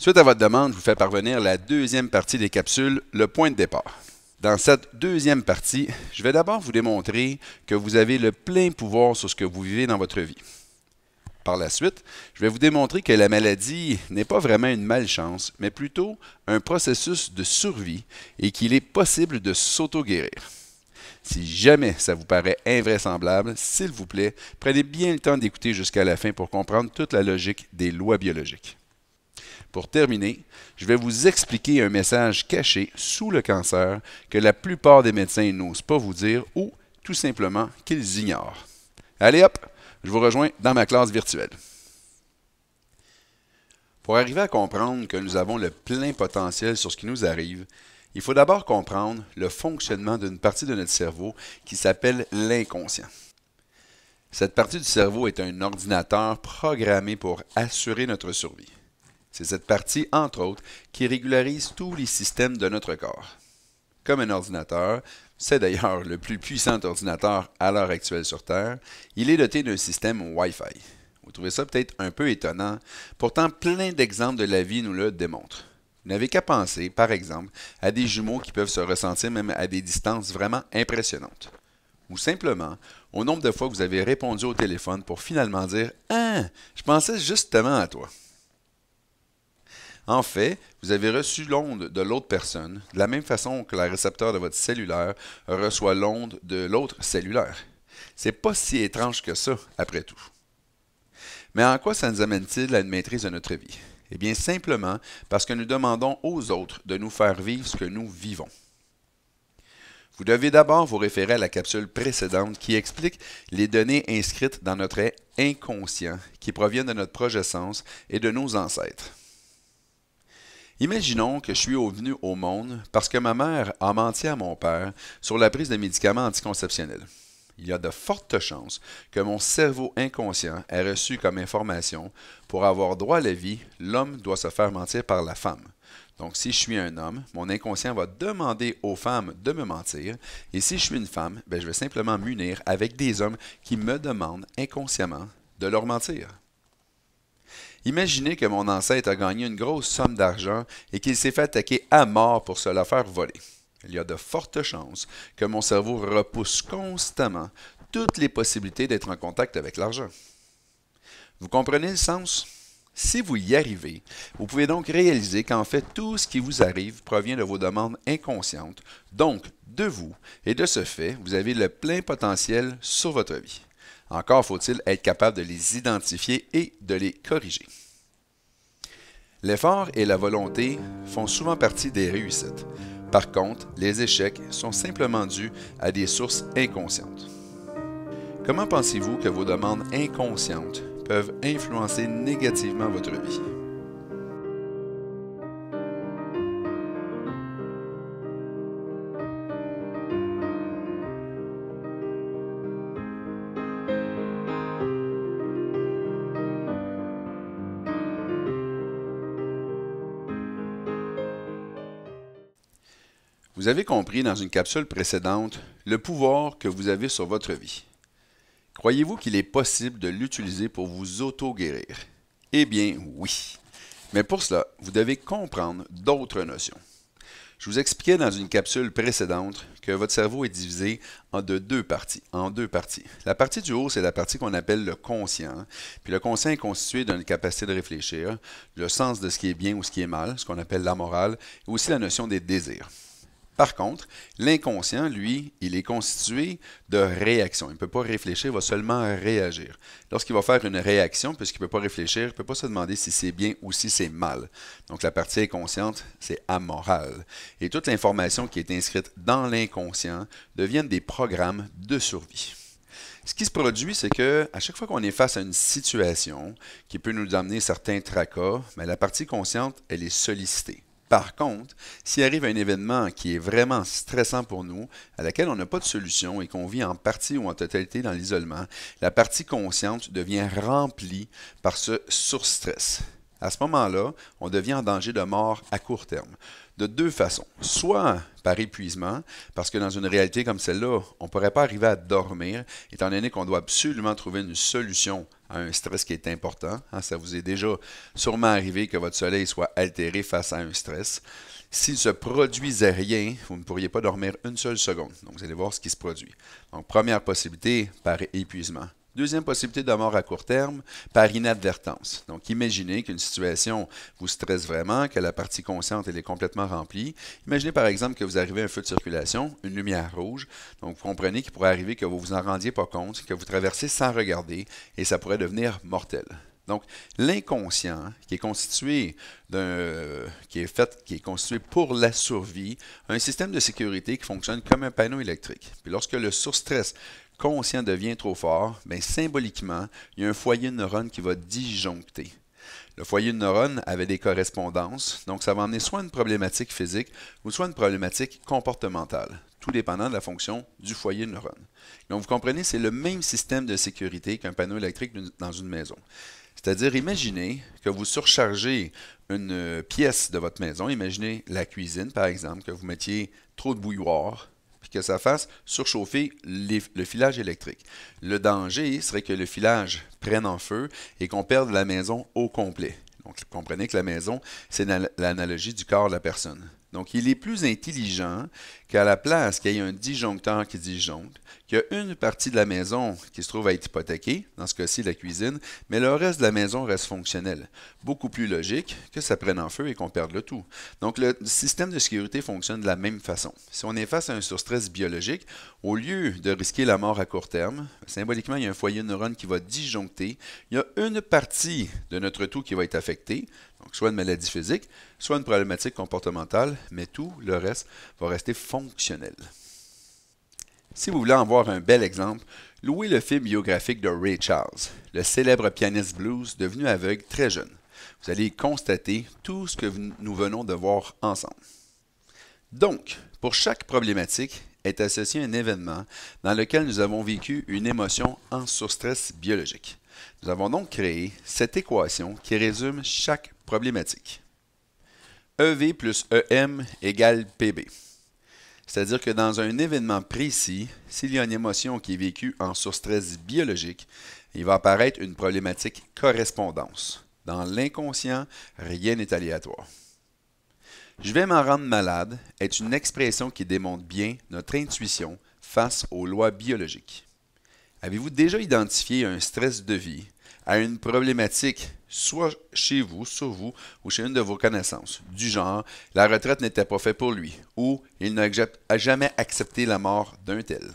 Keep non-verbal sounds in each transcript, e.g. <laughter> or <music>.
Suite à votre demande, je vous fais parvenir la deuxième partie des capsules, le point de départ. Dans cette deuxième partie, je vais d'abord vous démontrer que vous avez le plein pouvoir sur ce que vous vivez dans votre vie. Par la suite, je vais vous démontrer que la maladie n'est pas vraiment une malchance, mais plutôt un processus de survie et qu'il est possible de s'auto-guérir. Si jamais ça vous paraît invraisemblable, s'il vous plaît, prenez bien le temps d'écouter jusqu'à la fin pour comprendre toute la logique des lois biologiques. Pour terminer, je vais vous expliquer un message caché sous le cancer que la plupart des médecins n'osent pas vous dire ou tout simplement qu'ils ignorent. Allez hop, je vous rejoins dans ma classe virtuelle. Pour arriver à comprendre que nous avons le plein potentiel sur ce qui nous arrive, il faut d'abord comprendre le fonctionnement d'une partie de notre cerveau qui s'appelle l'inconscient. Cette partie du cerveau est un ordinateur programmé pour assurer notre survie. C'est cette partie, entre autres, qui régularise tous les systèmes de notre corps. Comme un ordinateur, c'est d'ailleurs le plus puissant ordinateur à l'heure actuelle sur Terre, il est doté d'un système Wi-Fi. Vous trouvez ça peut-être un peu étonnant, pourtant plein d'exemples de la vie nous le démontrent. Vous n'avez qu'à penser, par exemple, à des jumeaux qui peuvent se ressentir même à des distances vraiment impressionnantes. Ou simplement au nombre de fois que vous avez répondu au téléphone pour finalement dire Ah, je pensais justement à toi. En fait, vous avez reçu l'onde de l'autre personne de la même façon que le récepteur de votre cellulaire reçoit l'onde de l'autre cellulaire. C'est pas si étrange que ça, après tout. Mais en quoi ça nous amène-t-il à une maîtrise de notre vie? Eh bien, simplement parce que nous demandons aux autres de nous faire vivre ce que nous vivons. Vous devez d'abord vous référer à la capsule précédente qui explique les données inscrites dans notre inconscient qui proviennent de notre projet et de nos ancêtres. Imaginons que je suis venu au monde parce que ma mère a menti à mon père sur la prise de médicaments anticonceptionnels. Il y a de fortes chances que mon cerveau inconscient ait reçu comme information pour avoir droit à la vie, l'homme doit se faire mentir par la femme. Donc, si je suis un homme, mon inconscient va demander aux femmes de me mentir. Et si je suis une femme, ben, je vais simplement m'unir avec des hommes qui me demandent inconsciemment de leur mentir. Imaginez que mon ancêtre a gagné une grosse somme d'argent et qu'il s'est fait attaquer à mort pour se la faire voler. Il y a de fortes chances que mon cerveau repousse constamment toutes les possibilités d'être en contact avec l'argent. Vous comprenez le sens? Si vous y arrivez, vous pouvez donc réaliser qu'en fait tout ce qui vous arrive provient de vos demandes inconscientes, donc de vous, et de ce fait, vous avez le plein potentiel sur votre vie. Encore faut-il être capable de les identifier et de les corriger. L'effort et la volonté font souvent partie des réussites. Par contre, les échecs sont simplement dus à des sources inconscientes. Comment pensez-vous que vos demandes inconscientes peuvent influencer négativement votre vie? Vous avez compris dans une capsule précédente le pouvoir que vous avez sur votre vie. Croyez-vous qu'il est possible de l'utiliser pour vous auto-guérir Eh bien oui. Mais pour cela, vous devez comprendre d'autres notions. Je vous expliquais dans une capsule précédente que votre cerveau est divisé en deux parties. En deux parties. La partie du haut, c'est la partie qu'on appelle le conscient. Puis le conscient est constitué d'une capacité de réfléchir, le sens de ce qui est bien ou ce qui est mal, ce qu'on appelle la morale, et aussi la notion des désirs. Par contre, l'inconscient, lui, il est constitué de réactions. Il ne peut pas réfléchir, il va seulement réagir. Lorsqu'il va faire une réaction, puisqu'il ne peut pas réfléchir, il ne peut pas se demander si c'est bien ou si c'est mal. Donc la partie inconsciente, c'est amoral. Et toute l'information qui est inscrite dans l'inconscient deviennent des programmes de survie. Ce qui se produit, c'est que à chaque fois qu'on est face à une situation qui peut nous amener certains tracas, mais la partie consciente, elle est sollicitée. Par contre, s'il arrive un événement qui est vraiment stressant pour nous, à laquelle on n'a pas de solution et qu'on vit en partie ou en totalité dans l'isolement, la partie consciente devient remplie par ce sur-stress. À ce moment-là, on devient en danger de mort à court terme. De deux façons. Soit par épuisement, parce que dans une réalité comme celle-là, on ne pourrait pas arriver à dormir, étant donné qu'on doit absolument trouver une solution un stress qui est important. Hein. ça vous est déjà sûrement arrivé que votre soleil soit altéré face à un stress. S'il se produisait rien, vous ne pourriez pas dormir une seule seconde. Donc, vous allez voir ce qui se produit. Donc, première possibilité, par épuisement. Deuxième possibilité de mort à court terme, par inadvertance. Donc, imaginez qu'une situation vous stresse vraiment, que la partie consciente est complètement remplie. Imaginez par exemple que vous arrivez à un feu de circulation, une lumière rouge. Donc, vous comprenez qu'il pourrait arriver que vous vous en rendiez pas compte, que vous traversez sans regarder, et ça pourrait devenir mortel. Donc, l'inconscient, qui est constitué d'un, qui est fait, qui est constitué pour la survie, un système de sécurité qui fonctionne comme un panneau électrique. Puis lorsque le surstress conscient devient trop fort, mais ben, symboliquement, il y a un foyer de neurones qui va disjoncter. Le foyer de neurones avait des correspondances, donc ça va amener soit une problématique physique ou soit une problématique comportementale, tout dépendant de la fonction du foyer de neurones. Donc vous comprenez, c'est le même système de sécurité qu'un panneau électrique dans une maison. C'est-à-dire, imaginez que vous surchargez une pièce de votre maison, imaginez la cuisine par exemple, que vous mettiez trop de bouilloire, que ça fasse surchauffer le filage électrique. Le danger serait que le filage prenne en feu et qu'on perde la maison au complet. Donc, comprenez que la maison, c'est l'analogie du corps de la personne. Donc, il est plus intelligent qu'à la place qu'il y ait un disjoncteur qui disjoncte, qu'il y a une partie de la maison qui se trouve à être hypothéquée, dans ce cas-ci la cuisine, mais le reste de la maison reste fonctionnel. Beaucoup plus logique que ça prenne en feu et qu'on perde le tout. Donc, le système de sécurité fonctionne de la même façon. Si on est face à un surstress biologique, au lieu de risquer la mort à court terme, symboliquement, il y a un foyer de neurones qui va disjoncter. Il y a une partie de notre tout qui va être affectée, donc, soit une maladie physique, soit une problématique comportementale, mais tout le reste va rester fonctionnel. Si vous voulez en voir un bel exemple, louez le film biographique de Ray Charles, le célèbre pianiste blues devenu aveugle très jeune. Vous allez constater tout ce que nous venons de voir ensemble. Donc, pour chaque problématique est associé un événement dans lequel nous avons vécu une émotion en surstress biologique. Nous avons donc créé cette équation qui résume chaque problématique. EV plus EM égale PB. C'est-à-dire que dans un événement précis, s'il y a une émotion qui est vécue en sous-stress biologique, il va apparaître une problématique correspondance. Dans l'inconscient, rien n'est aléatoire. Je vais m'en rendre malade est une expression qui démontre bien notre intuition face aux lois biologiques. Avez-vous déjà identifié un stress de vie à une problématique, soit chez vous, sur vous, ou chez une de vos connaissances, du genre la retraite n'était pas faite pour lui, ou il n'a jamais accepté la mort d'un tel.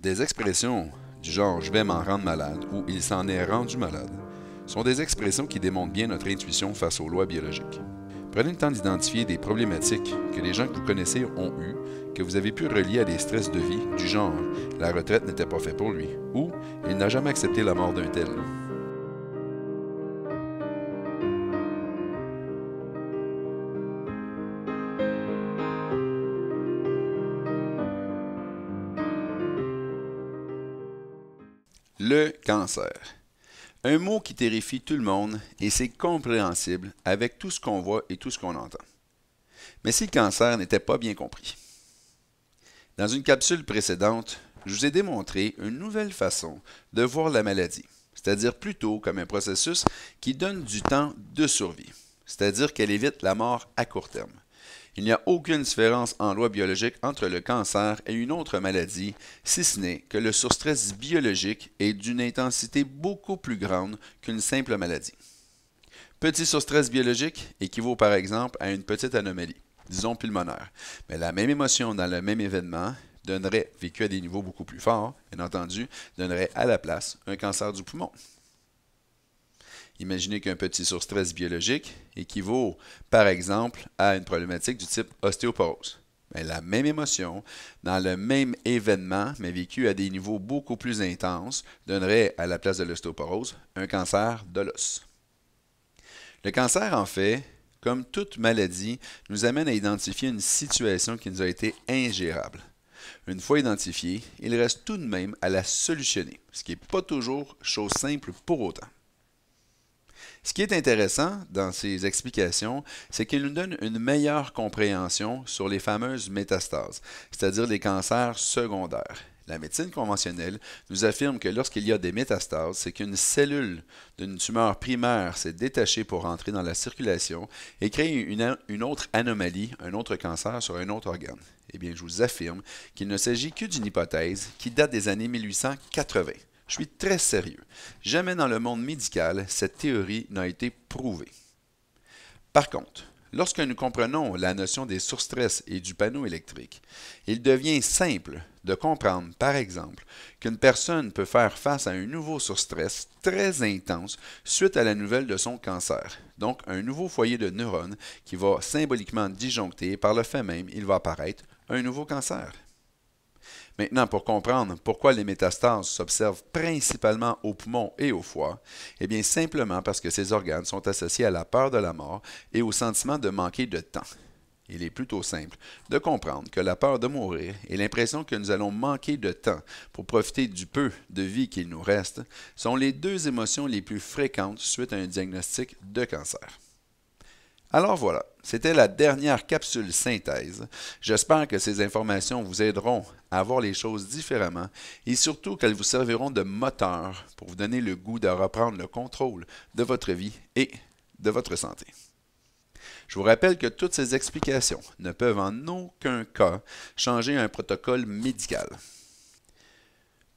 Des expressions du genre je vais m'en rendre malade ou il s'en est rendu malade sont des expressions qui démontrent bien notre intuition face aux lois biologiques. Prenez le temps d'identifier des problématiques que les gens que vous connaissez ont eues, que vous avez pu relier à des stress de vie du genre « la retraite n'était pas faite pour lui » ou « il n'a jamais accepté la mort d'un tel ». Le cancer. Un mot qui terrifie tout le monde et c'est compréhensible avec tout ce qu'on voit et tout ce qu'on entend. Mais si le cancer n'était pas bien compris. Dans une capsule précédente, je vous ai démontré une nouvelle façon de voir la maladie, c'est-à-dire plutôt comme un processus qui donne du temps de survie, c'est-à-dire qu'elle évite la mort à court terme. Il n'y a aucune différence en loi biologique entre le cancer et une autre maladie, si ce n'est que le surstress biologique est d'une intensité beaucoup plus grande qu'une simple maladie. Petit surstress biologique équivaut par exemple à une petite anomalie, disons pulmonaire. Mais la même émotion dans le même événement donnerait, vécu à des niveaux beaucoup plus forts, bien entendu, donnerait à la place un cancer du poumon, Imaginez qu'un petit surstress biologique équivaut, par exemple, à une problématique du type ostéoporose. Mais ben, la même émotion, dans le même événement, mais vécue à des niveaux beaucoup plus intenses, donnerait, à la place de l'ostéoporose, un cancer de l'os. Le cancer, en fait, comme toute maladie, nous amène à identifier une situation qui nous a été ingérable. Une fois identifiée, il reste tout de même à la solutionner, ce qui n'est pas toujours chose simple pour autant. Ce qui est intéressant dans ces explications, c'est qu'il nous donne une meilleure compréhension sur les fameuses métastases, c'est-à-dire les cancers secondaires. La médecine conventionnelle nous affirme que lorsqu'il y a des métastases, c'est qu'une cellule d'une tumeur primaire s'est détachée pour entrer dans la circulation et créer une, une, autre anomalie, un autre cancer sur un autre organe. Eh bien, je vous affirme qu'il ne s'agit que d'une hypothèse qui date des années 1880. Je suis très sérieux. Jamais dans le monde médical, cette théorie n'a été prouvée. Par contre, lorsque nous comprenons la notion des stress et du panneau électrique, il devient simple de comprendre, par exemple, qu'une personne peut faire face à un nouveau stress très intense suite à la nouvelle de son cancer. Donc, un nouveau foyer de neurones qui va symboliquement disjoncter par le fait même, il va apparaître un nouveau cancer. Maintenant, pour comprendre pourquoi les métastases s'observent principalement aux poumons et au foie, eh bien simplement parce que ces organes sont associés à la peur de la mort et au sentiment de manquer de temps. Il est plutôt simple de comprendre que la peur de mourir et l'impression que nous allons manquer de temps pour profiter du peu de vie qu'il nous reste sont les deux émotions les plus fréquentes suite à un diagnostic de cancer. Alors voilà, c'était la dernière capsule synthèse. J'espère que ces informations vous aideront à voir les choses différemment et surtout qu'elles vous serviront de moteur pour vous donner le goût de reprendre le contrôle de votre vie et de votre santé. Je vous rappelle que toutes ces explications ne peuvent en aucun cas changer un protocole médical.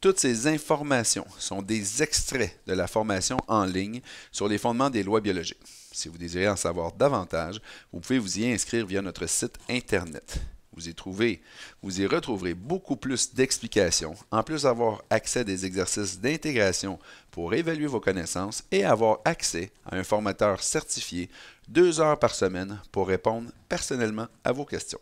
Toutes ces informations sont des extraits de la formation en ligne sur les fondements des lois biologiques. Si vous désirez en savoir davantage, vous pouvez vous y inscrire via notre site Internet. Vous y, trouvez, vous y retrouverez beaucoup plus d'explications, en plus d'avoir accès à des exercices d'intégration pour évaluer vos connaissances et avoir accès à un formateur certifié deux heures par semaine pour répondre personnellement à vos questions.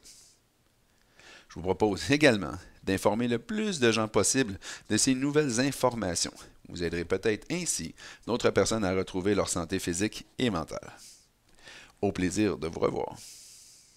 Je vous propose <laughs> également d'informer le plus de gens possible de ces nouvelles informations vous aiderez peut-être ainsi d'autres personnes à retrouver leur santé physique et mentale. Au plaisir de vous revoir.